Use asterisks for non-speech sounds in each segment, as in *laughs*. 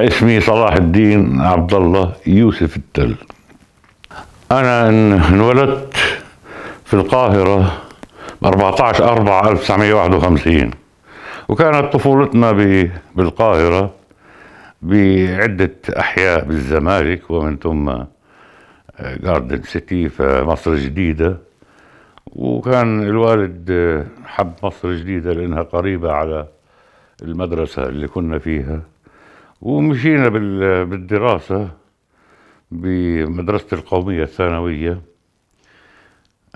اسمي صلاح الدين عبد الله يوسف التل أنا انولدت في القاهرة ب 14 4 1951 وكانت طفولتنا بالقاهرة بعدة أحياء بالزمالك ومن ثم جاردن آه، سيتي في مصر الجديدة وكان الوالد آه، حب مصر الجديدة لأنها قريبة على المدرسة اللي كنا فيها ومشينا بالدراسة بمدرسة القومية الثانوية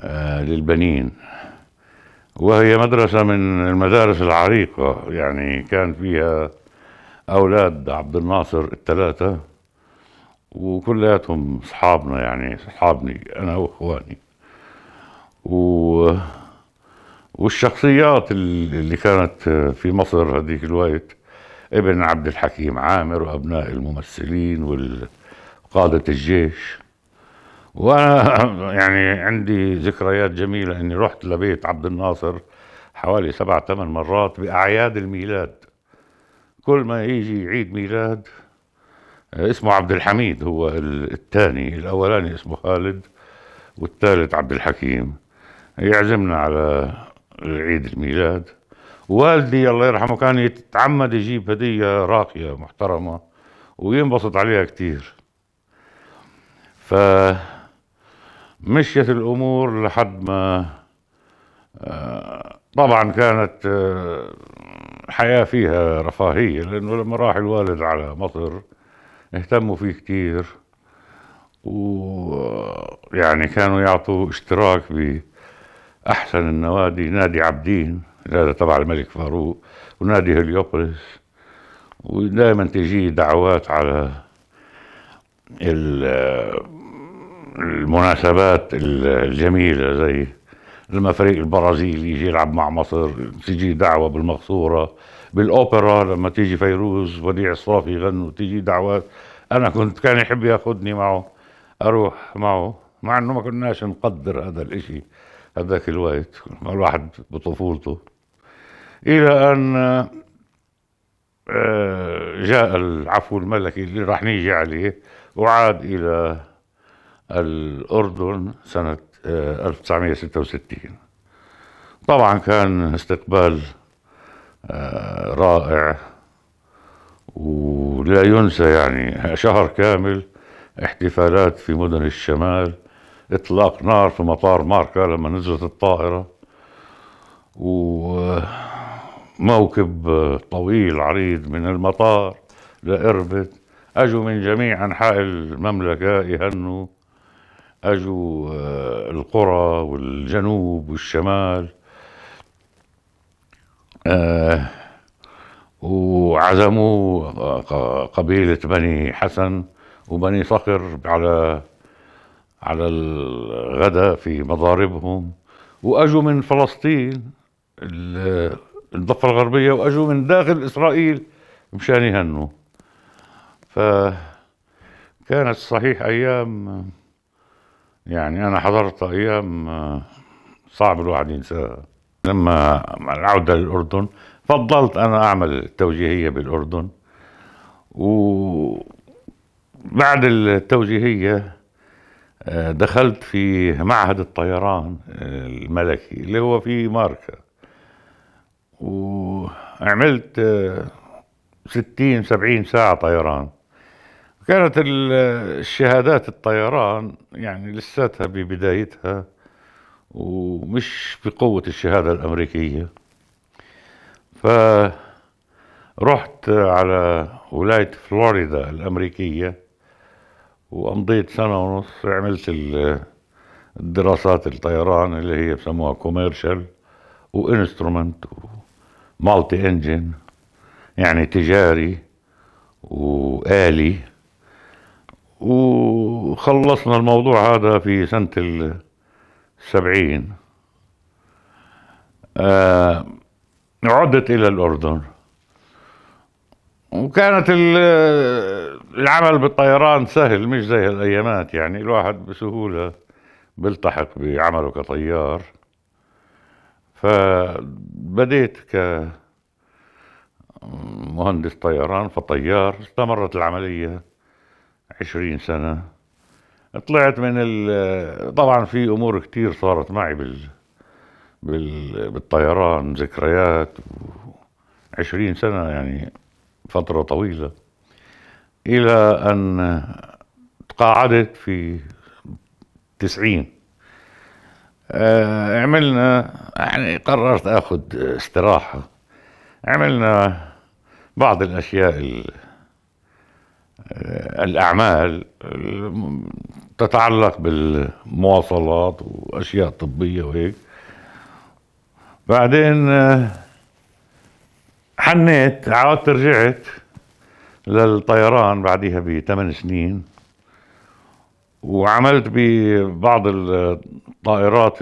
آه، للبنين وهي مدرسة من المدارس العريقة يعني كان فيها أولاد عبد الناصر الثلاثة وكلياتهم أصحابنا يعني أصحابني أنا وإخواني و... والشخصيات اللي كانت في مصر هذيك الوقت ابن عبد الحكيم عامر وابناء الممثلين وقاده الجيش وانا يعني عندي ذكريات جميله اني رحت لبيت عبد الناصر حوالي سبع ثمان مرات باعياد الميلاد كل ما يجي عيد ميلاد اسمه عبد الحميد هو الثاني الاولاني اسمه خالد والثالث عبد الحكيم يعزمنا على عيد الميلاد والدي الله يرحمه كان يتعمد يجيب هدية راقية محترمة وينبسط عليها كتير فمشيت الأمور لحد ما آه، طبعا كانت آه، حياة فيها رفاهية لأنه لما راح الوالد على مصر اهتموا فيه كتير ويعني آه، كانوا يعطوا اشتراك بأحسن النوادي نادي عبدين هذا طبعا الملك فاروق ونادي هليوبوليس ودائما تجي دعوات على المناسبات الجميلة زي لما فريق البرازيل يجي يلعب مع مصر تجي دعوة بالمقصورة بالأوبرا لما تيجي فيروز وديع الصافي يغنوا تيجي دعوات أنا كنت كان يحب ياخذني معه أروح معه مع أنه ما كناش نقدر هذا الإشي هذاك الوقت الواحد بطفولته الى ان آه، جاء العفو الملكي اللي راح نيجي عليه وعاد الى الاردن سنه 1966 آه، طبعا كان استقبال آه، رائع ولا ينسى يعني شهر كامل احتفالات في مدن الشمال اطلاق نار في مطار ماركا لما نزلت الطائره و موكب طويل عريض من المطار لإربد اجوا من جميع انحاء المملكه يهنوا اجوا آه، القرى والجنوب والشمال آه، وعزموا آه، قبيله بني حسن وبني صخر على على الغداء في مضاربهم واجوا من فلسطين الضفه الغربيه واجوا من داخل اسرائيل مشان يهنوا فكانت صحيح ايام يعني انا حضرت ايام صعب الواحد ينساها لما العوده للاردن فضلت انا اعمل توجيهيه بالاردن وبعد التوجيهيه آه، دخلت في معهد الطيران آه، الملكي اللي هو في ماركه عملت ستين سبعين ساعة طيران كانت الشهادات الطيران يعني لساتها ببدايتها ومش بقوة الشهادة الأمريكية فرحت على ولاية فلوريدا الأمريكية وأمضيت سنة ونص عملت الدراسات الطيران اللي هي بسموها كوميرشال وانسترومنت مالتي انجن يعني تجاري وآلي وخلصنا الموضوع هذا في سنة السبعين آه عدت إلى الأردن وكانت العمل بالطيران سهل مش زي هالأيامات يعني الواحد بسهولة بيلتحق بعمله كطيار فبديت ك مهندس طيران فطيار استمرت العملية عشرين سنة طلعت من ال... طبعا في أمور كتير صارت معي بال... بال... بالطيران ذكريات عشرين سنة يعني فترة طويلة إلى أن تقاعدت في تسعين آه، عملنا يعني قررت اخذ استراحه عملنا بعض الاشياء آه، الاعمال تتعلق بالمواصلات واشياء طبيه وهيك بعدين آه، حنيت عودت رجعت للطيران بعدها بثمان سنين وعملت ببعض الطائرات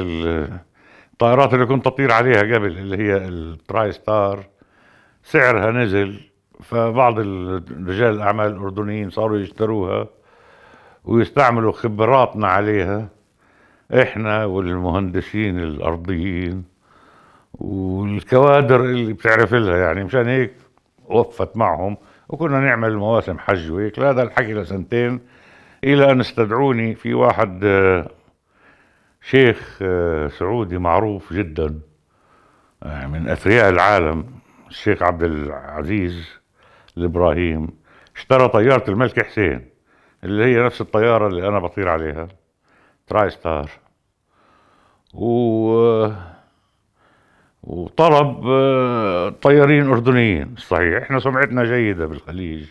الطائرات اللي كنت اطير عليها قبل اللي هي التراي ستار سعرها نزل فبعض رجال الاعمال الاردنيين صاروا يشتروها ويستعملوا خبراتنا عليها احنا والمهندسين الارضيين والكوادر اللي بتعرف لها يعني مشان هيك وقفت معهم وكنا نعمل مواسم حج وهيك هذا الحكي لسنتين الى ان استدعوني في واحد آه، شيخ آه، سعودي معروف جدا آه، من اثرياء العالم الشيخ عبد العزيز الابراهيم اشترى طياره الملك حسين اللي هي نفس الطياره اللي انا بطير عليها تراي ستار و وطلب طيارين اردنيين صحيح احنا سمعتنا جيده بالخليج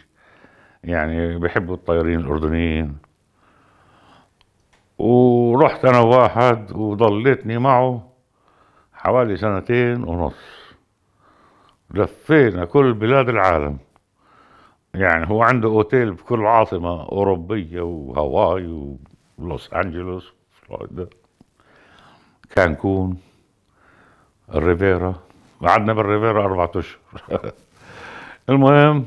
يعني بيحبوا الطيارين الأردنيين ورحت أنا واحد وضليتني معه حوالي سنتين ونص لفينا كل بلاد العالم يعني هو عنده اوتيل بكل عاصمه اوروبيه وهاواي ولوس انجلوس فلوريدا كانكون الريفيرا قعدنا بالريفيرا اربعة اشهر *laughs* المهم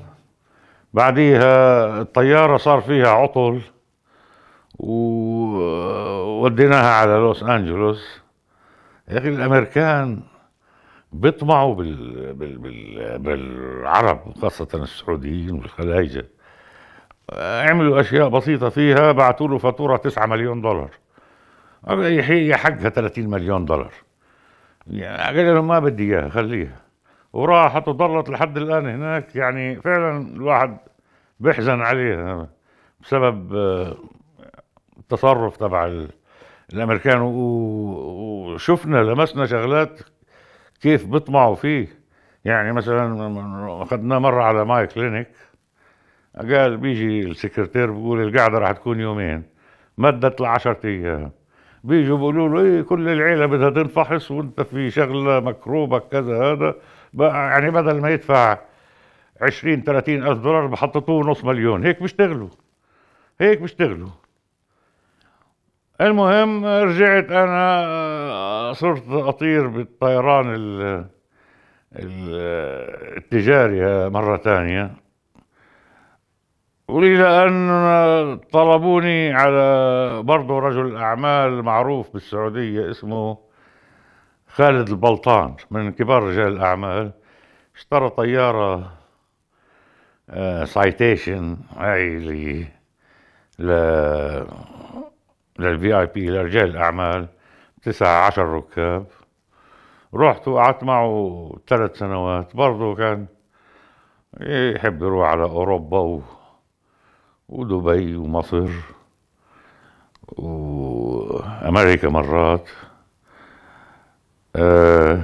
بعديها الطيارة صار فيها عطل ووديناها على لوس أنجلوس يا أخي الأمريكان بيطمعوا بال... بال... بال... بالعرب خاصة السعوديين والخلايجة عملوا أشياء بسيطة فيها بعثوا له فاتورة 9 مليون دولار هي حقها 30 مليون دولار يعني قال لهم ما بدي إياها خليها وراحت وضلت لحد الآن هناك يعني فعلا الواحد بيحزن عليها بسبب آه، التصرف تبع الأمريكان وشفنا لمسنا شغلات كيف بيطمعوا فيه يعني مثلا أخذناه مرة على ماي كلينيك قال بيجي السكرتير بيقول القعدة راح تكون يومين مدت لعشرة أيام بيجوا بيقولوا له إيه كل العيلة بدها تنفحص وأنت في شغلة مكروبك كذا هذا يعني بدل ما يدفع 20 30 ألف دولار بحططوه نص مليون هيك بيشتغلوا هيك بيشتغلوا المهم رجعت انا آه، صرت اطير بالطيران ال التجاري مرة ثانية ولإلى أن طلبوني على برضه رجل أعمال معروف بالسعودية اسمه خالد البلطان من كبار رجال الأعمال اشترى طيارة سايتيشن آه، هاي ل للفي اي بي لرجال الأعمال تسعة عشر ركاب رحت وقعدت معه ثلاث سنوات برضه كان يحب يروح على أوروبا و... ودبي ومصر وأمريكا مرات آه،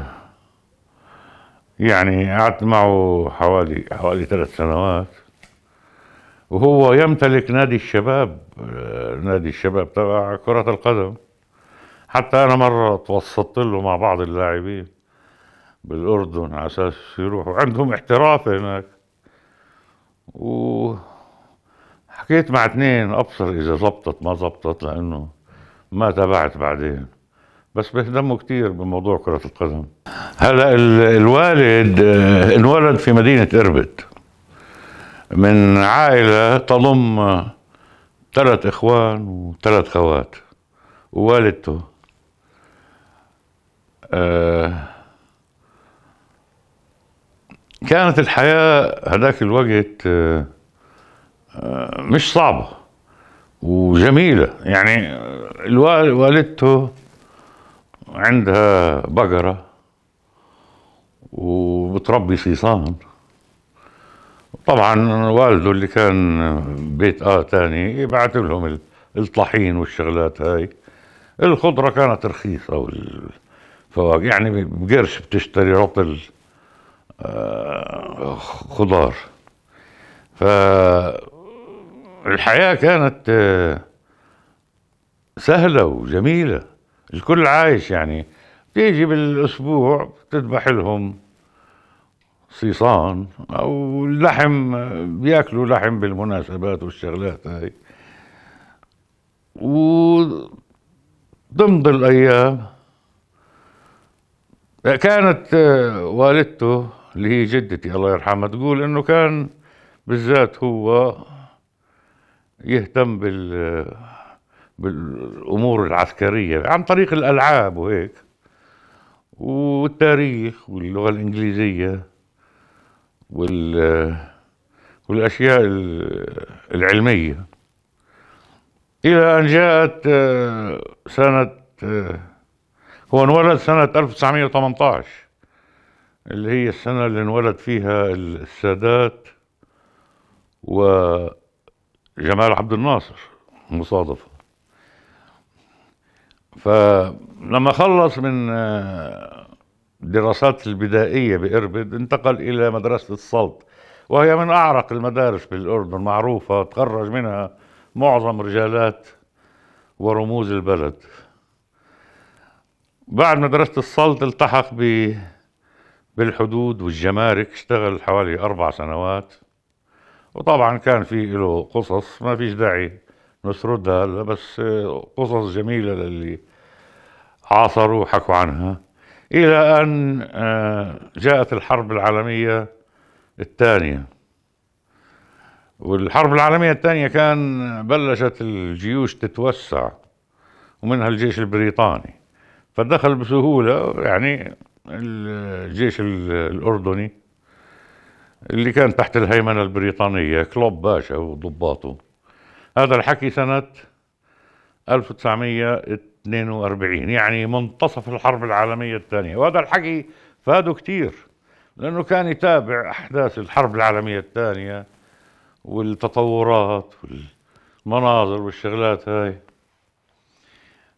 يعني قعدت معه حوالي حوالي ثلاث سنوات وهو يمتلك نادي الشباب آه، نادي الشباب تبع كرة القدم حتى أنا مرة توسطت له مع بعض اللاعبين بالأردن على أساس يروحوا عندهم احتراف هناك وحكيت مع اثنين أبصر إذا زبطت ما زبطت لأنه ما تابعت بعدين بس بيهتموا كثير بموضوع كرة القدم هلا الوالد آه، انولد في مدينة إربد من عائلة تضم ثلاث إخوان وثلاث خوات ووالدته آه، كانت الحياة هذاك الوقت آه، مش صعبة وجميلة يعني والدته عندها بقرة وبتربي صيصان طبعا والده اللي كان بيت اه تاني يبعت لهم الطحين والشغلات هاي الخضرة كانت رخيصة والفواكه يعني بقرش بتشتري رطل آه، خضار فالحياة كانت آه، سهلة وجميلة الكل عايش يعني بتيجي بالاسبوع بتذبح لهم صيصان او اللحم بياكلوا لحم بالمناسبات والشغلات هاي وتمضي الايام كانت والدته اللي هي جدتي الله يرحمها تقول انه كان بالذات هو يهتم بال بالامور العسكريه عن طريق الالعاب وهيك والتاريخ واللغه الانجليزيه وال والاشياء العلميه الى ان جاءت آه، سنه آه، هو انولد سنه 1918 اللي هي السنه اللي انولد فيها السادات وجمال عبد الناصر مصادفه فلما خلص من آه، دراسات البدائية بإربد انتقل إلى مدرسة السلط وهي من أعرق المدارس بالأردن معروفة تخرج منها معظم رجالات ورموز البلد بعد مدرسة السلط التحق ب بالحدود والجمارك اشتغل حوالي أربع سنوات وطبعا كان في له قصص ما فيش داعي نسردها هلا بس قصص جميلة للي عاصروا وحكوا عنها إلى أن آه، جاءت الحرب العالمية الثانية والحرب العالمية الثانية كان بلشت الجيوش تتوسع ومنها الجيش البريطاني فدخل بسهولة يعني الجيش الأردني اللي كان تحت الهيمنة البريطانية كلوب باشا وضباطه هذا الحكي سنة 1942 يعني منتصف الحرب العالمية الثانية وهذا الحكي فاده كتير لأنه كان يتابع أحداث الحرب العالمية الثانية والتطورات والمناظر والشغلات هاي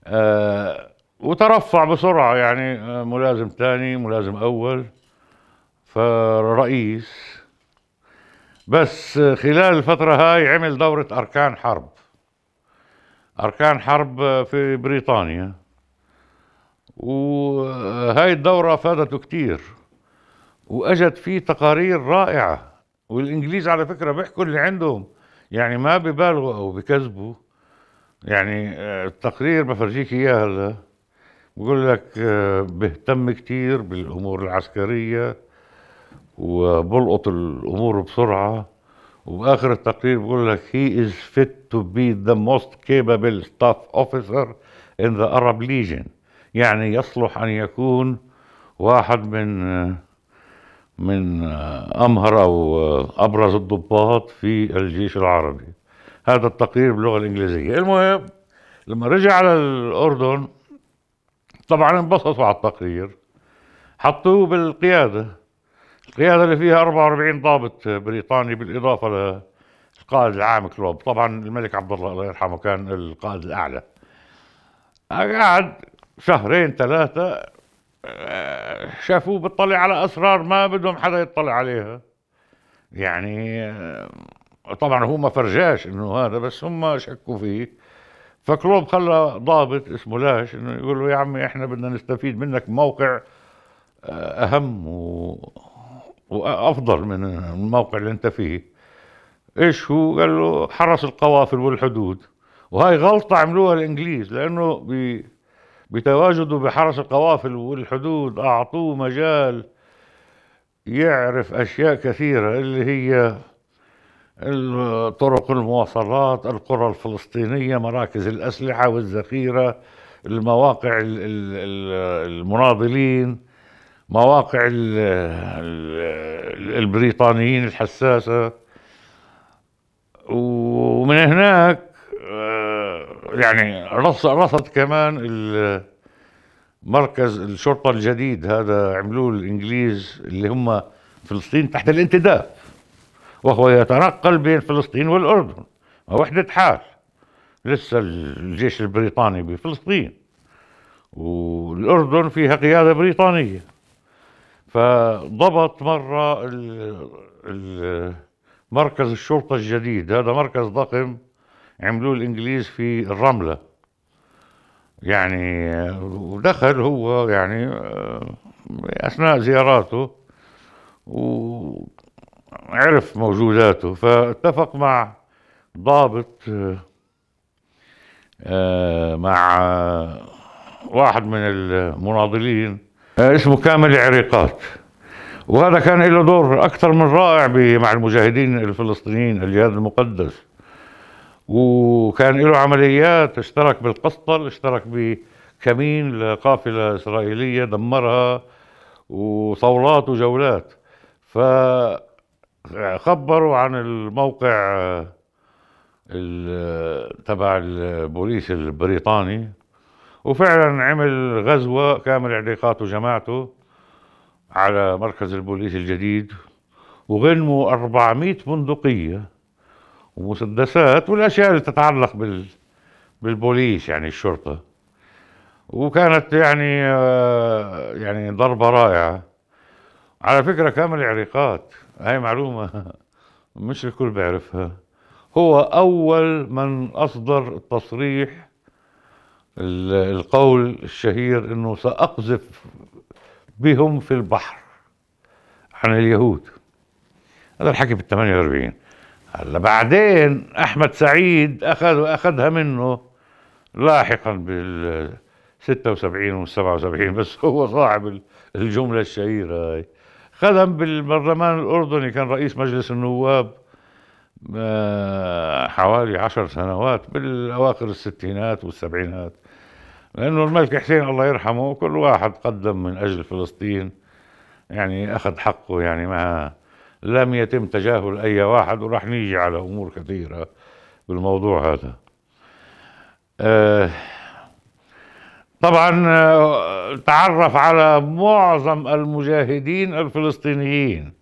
آه وترفع بسرعة يعني آه، ملازم ثاني ملازم أول فرئيس بس خلال الفترة هاي عمل دورة أركان حرب أركان حرب في بريطانيا وهاي الدورة فادته كتير وأجت فيه تقارير رائعة والإنجليز على فكرة بيحكوا اللي عندهم يعني ما ببالغوا أو بكذبوا يعني آه، التقرير بفرجيك إياه هلا بقول لك آه، بيهتم كتير بالأمور العسكرية وبلقط الامور بسرعه وباخر التقرير بقول لك هي از فيت تو بي ذا موست كيبل ستاف اوفيسر ان ذا ارب ليجن يعني يصلح ان يكون واحد من من امهر او ابرز الضباط في الجيش العربي هذا التقرير باللغه الانجليزيه المهم لما رجع على الاردن طبعا انبسطوا على التقرير حطوه بالقياده القيادة اللي فيها 44 ضابط بريطاني بالإضافة للقائد العام كلوب طبعا الملك عبد الله الله يرحمه كان القائد الأعلى قعد شهرين ثلاثة آه، شافوه بتطلع على أسرار ما بدهم حدا يطلع عليها يعني آه، طبعا هو ما فرجاش انه هذا بس هم شكوا فيه فكلوب خلى ضابط اسمه لاش انه يقول له يا عمي احنا بدنا نستفيد منك موقع آه، اهم و وافضل من الموقع اللي انت فيه ايش هو قال له حرس القوافل والحدود وهاي غلطه عملوها الانجليز لانه بتواجده بحرس القوافل والحدود اعطوه مجال يعرف اشياء كثيره اللي هي طرق المواصلات القرى الفلسطينيه مراكز الاسلحه والذخيره المواقع المناضلين مواقع البريطانيين الحساسة ومن هناك آه، يعني رصد كمان مركز الشرطة الجديد هذا عملوه الإنجليز اللي هم فلسطين تحت الانتداب وهو يتنقل بين فلسطين والأردن وحدة حال لسه الجيش البريطاني بفلسطين والأردن فيها قيادة بريطانية فضبط مرة ال ال مركز الشرطة الجديد هذا مركز ضخم عملوه الإنجليز في الرملة يعني ودخل هو يعني أثناء زياراته وعرف موجوداته فاتفق مع ضابط آه، مع واحد من المناضلين آه، اسمه كامل عريقات وهذا كان له دور أكثر من رائع مع المجاهدين الفلسطينيين الجهاد المقدس وكان له عمليات اشترك بالقسطل اشترك بكمين لقافلة إسرائيلية دمرها وصولات وجولات فخبروا عن الموقع آه، تبع البوليس البريطاني وفعلا عمل غزوة كامل اعتقالاته وجماعته على مركز البوليس الجديد وغنموا 400 بندقية ومسدسات والأشياء اللي تتعلق بال بالبوليس يعني الشرطة وكانت يعني آه، يعني ضربة رائعة على فكرة كامل العريقات هاي معلومة *laughs* مش الكل بيعرفها هو أول من أصدر التصريح القول الشهير انه ساقذف بهم في البحر عن اليهود هذا الحكي بال 48 هلا بعدين احمد سعيد اخذ اخذها منه لاحقا بال 76 و 77 بس هو صاحب الجمله الشهيره هاي خدم بالبرلمان الاردني كان رئيس مجلس النواب آه، حوالي عشر سنوات بالأواخر الستينات والسبعينات لأنه الملك حسين الله يرحمه كل واحد قدم من أجل فلسطين يعني أخذ حقه يعني ما لم يتم تجاهل أي واحد وراح نيجي على أمور كثيرة بالموضوع هذا أه طبعا آه، تعرف على معظم المجاهدين الفلسطينيين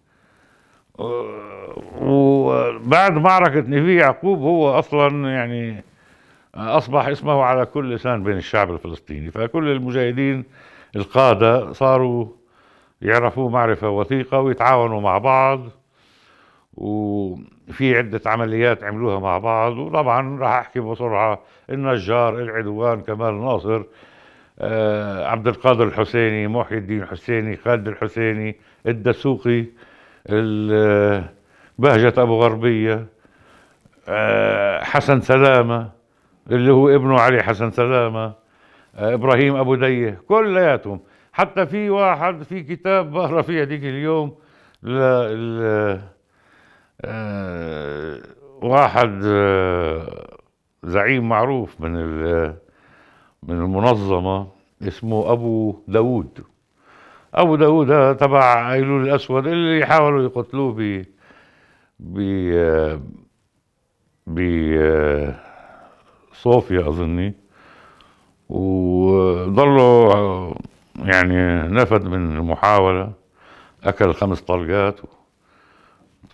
وبعد معركة نبي يعقوب هو أصلا يعني أصبح اسمه على كل لسان بين الشعب الفلسطيني فكل المجاهدين القادة صاروا يعرفوا معرفة وثيقة ويتعاونوا مع بعض وفي عدة عمليات عملوها مع بعض وطبعا راح أحكي بسرعة النجار العدوان كمال ناصر آه، عبد القادر الحسيني محي الدين الحسيني خالد الحسيني الدسوقي بهجة أبو غربية آه، حسن سلامة اللي هو ابنه علي حسن سلامة آه، إبراهيم أبو ديه كلياتهم حتى في واحد في كتاب بقرا فيه هذيك اليوم ل... آه، واحد زعيم معروف من من المنظمة اسمه أبو داوود أبو داوود تبع أيلول الأسود اللي حاولوا يقتلوه ب ب ب صوفيا أظني وضلوا يعني نفد من المحاولة أكل خمس طلقات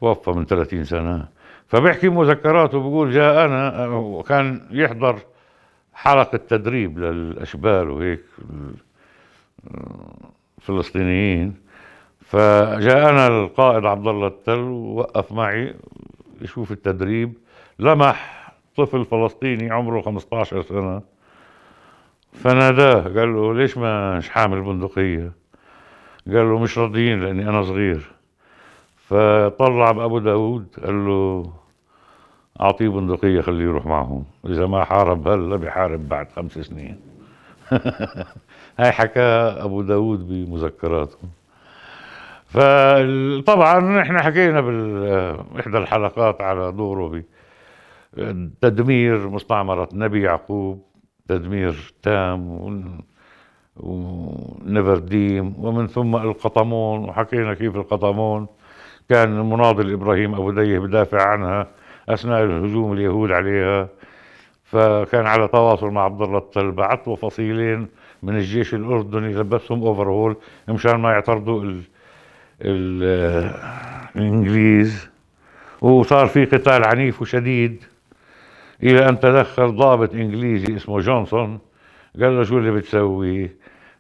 توفى من 30 سنة فبيحكي مذكراته بيقول أنا وكان يحضر حلقة تدريب للأشبال وهيك فلسطينيين فجاءنا القائد عبد الله التل ووقف معي يشوف التدريب لمح طفل فلسطيني عمره 15 سنه فناداه قال له ليش ما مش حامل بندقيه قال له مش راضيين لاني انا صغير فطلع بابو داود قال له اعطيه بندقيه خليه يروح معهم اذا ما حارب هلا بحارب بعد خمس سنين *laughs* هاي حكاها ابو داود بمذكراته فطبعا احنا حكينا باحدى آه، الحلقات على دوره تدمير مستعمرة نبي يعقوب تدمير تام ونفرديم ومن ثم القطمون وحكينا كيف القطمون كان المناضل إبراهيم أبو ديه بدافع عنها أثناء الهجوم اليهود عليها فكان على تواصل مع عبد الله الطل بعث له فصيلين من الجيش الاردني لبسهم اوفر هول مشان ما يعترضوا ال... ال... الانجليز وصار في قتال عنيف وشديد الى ان تدخل ضابط انجليزي اسمه جونسون قال له شو اللي بتسوي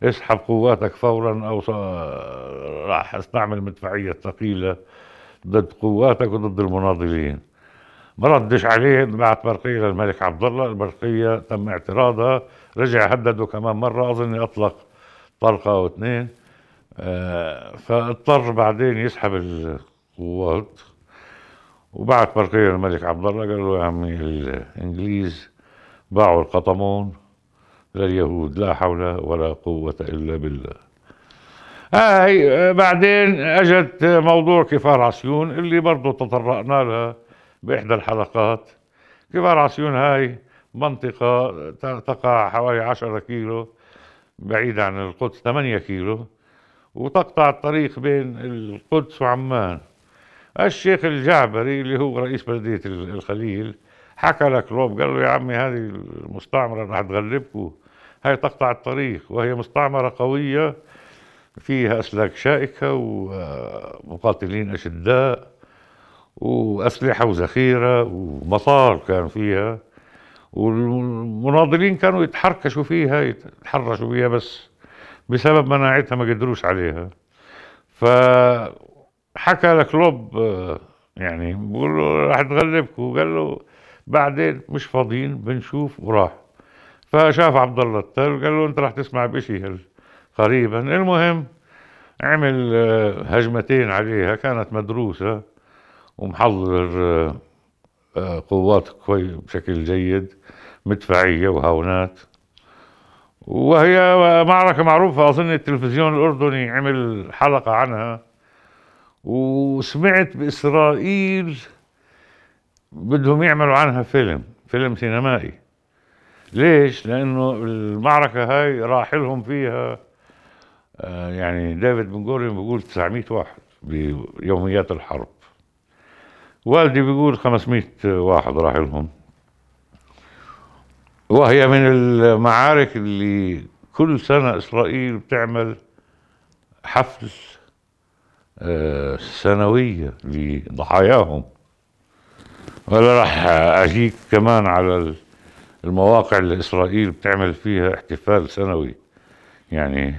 اسحب قواتك فورا او راح استعمل مدفعيه ثقيله ضد قواتك وضد المناضلين ما ردش عليه بعت برقيه للملك عبد الله البرقيه تم اعتراضها رجع هدده كمان مره اظن اطلق طلقه او اثنين آه، فاضطر بعدين يسحب القوات وبعت برقيه للملك عبد الله قال له يا عمي الانجليز باعوا القطمون لليهود لا حول ولا قوه الا بالله هاي آه، آه، بعدين اجت موضوع كفار عسيون اللي برضه تطرقنا لها بإحدى الحلقات كبار عصيون هاي منطقة تقع حوالي 10 كيلو بعيدة عن القدس 8 كيلو وتقطع الطريق بين القدس وعمان الشيخ الجعبري اللي هو رئيس بلدية الخليل حكى لك روب قال له يا عمي هذه المستعمرة رح تغلبكم هاي تقطع الطريق وهي مستعمرة قوية فيها أسلاك شائكة ومقاتلين أشداء وأسلحة وذخيرة ومطار كان فيها والمناضلين كانوا يتحركشوا فيها يتحرشوا فيها بس بسبب مناعتها ما قدروش عليها فحكى لكلوب يعني بقول له راح تغلبكم قال له بعدين مش فاضيين بنشوف وراح فشاف عبد الله التل قال له انت راح تسمع بشيء قريبا المهم عمل آه، هجمتين عليها كانت مدروسه ومحضر آه، آه، قوات كوي بشكل جيد مدفعية وهاونات وهي معركة معروفة أظن التلفزيون الأردني عمل حلقة عنها وسمعت بإسرائيل بدهم يعملوا عنها فيلم فيلم سينمائي ليش؟ لأنه المعركة هاي راح لهم فيها آه، يعني ديفيد بن بنغوريون بيقول 900 واحد بيوميات الحرب والدي بيقول 500 واحد راح لهم وهي من المعارك اللي كل سنة إسرائيل بتعمل حفل آه، سنوية لضحاياهم ولا راح أجيك كمان على المواقع اللي إسرائيل بتعمل فيها احتفال سنوي يعني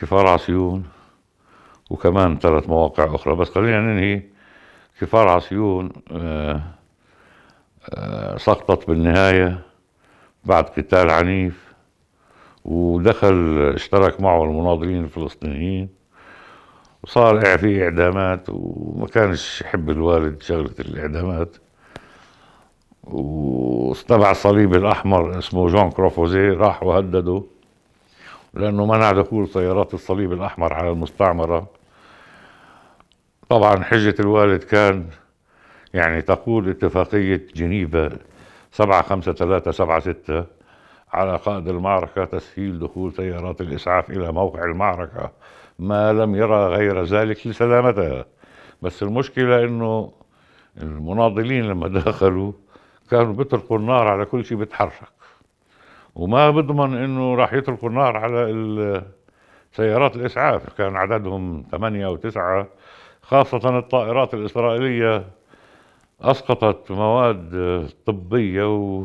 كفار عصيون وكمان ثلاث مواقع أخرى بس خلينا ننهي كفار عصيون آه، آه، سقطت بالنهاية بعد قتال عنيف ودخل اشترك معه المناضلين الفلسطينيين وصار في إعدامات وما كانش يحب الوالد شغلة الإعدامات واستبع الصليب الأحمر اسمه جون كروفوزي راح وهدده لأنه منع دخول سيارات الصليب الأحمر على المستعمرة طبعا حجة الوالد كان يعني تقول اتفاقية جنيفا 7 5 3 7 6 على قائد المعركة تسهيل دخول سيارات الإسعاف إلى موقع المعركة ما لم يرى غير ذلك لسلامتها بس المشكلة إنه المناضلين لما *laughs* دخلوا كانوا بيطلقوا النار على كل شيء بيتحرك وما بضمن انه راح يطلقوا النار على سيارات الاسعاف كان عددهم ثمانية او تسعة خاصة الطائرات الإسرائيلية أسقطت مواد طبية و...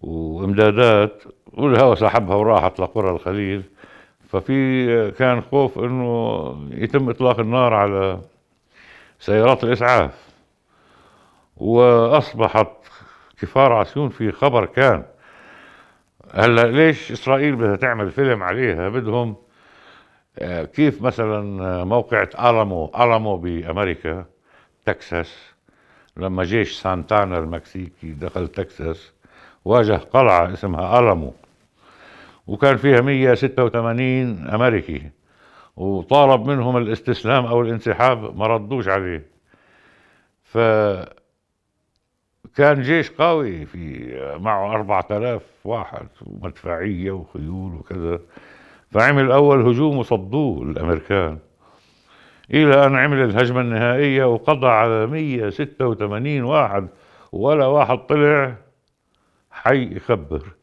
وإمدادات والهواء سحبها وراحت لقرى الخليل ففي كان خوف انه يتم اطلاق النار على سيارات الاسعاف واصبحت كفار عسيون في خبر كان هلا ليش اسرائيل بدها تعمل فيلم عليها بدهم آه، كيف مثلا آه، موقعة ألمو ألمو بأمريكا تكساس لما جيش سانتانا المكسيكي دخل تكساس واجه قلعة اسمها ألمو وكان فيها 186 أمريكي وطالب منهم الاستسلام أو الانسحاب ما ردوش عليه ف كان جيش قوي في آه، معه 4000 واحد ومدفعية وخيول وكذا فعمل أول هجوم وصدوه الأمريكان إلى أن عمل الهجمة النهائية وقضى على 186 واحد ولا واحد طلع حي يخبر